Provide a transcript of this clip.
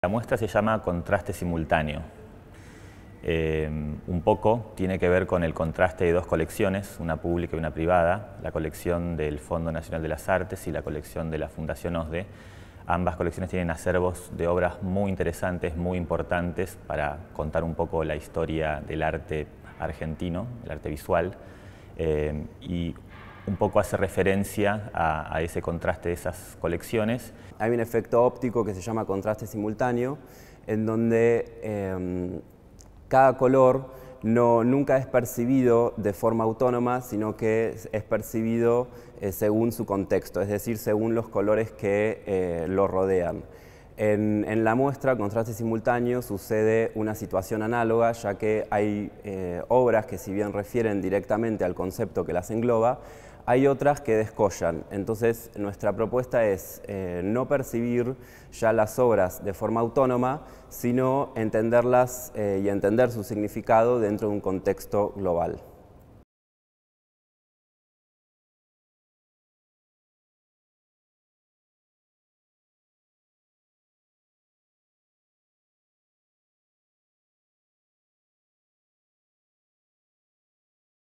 La muestra se llama contraste simultáneo. Eh, un poco tiene que ver con el contraste de dos colecciones, una pública y una privada, la colección del Fondo Nacional de las Artes y la colección de la Fundación OSDE. Ambas colecciones tienen acervos de obras muy interesantes, muy importantes para contar un poco la historia del arte argentino, el arte visual. Eh, y un poco hace referencia a, ese contraste de esas colecciones. Hay un efecto óptico que se llama contraste simultáneo, en donde em, cada color no, nunca es percibido de forma autónoma, sino que es percibido eh, según su contexto, es decir, según los colores que eh, lo rodean. En, la muestra Contraste Simultáneo sucede una situación análoga, ya que hay eh, obras que si bien refieren directamente al concepto que las engloba, hay otras que descollan. Entonces, nuestra propuesta es eh, no percibir ya las obras de forma autónoma, sino entenderlas eh, y entender su significado dentro de un contexto global.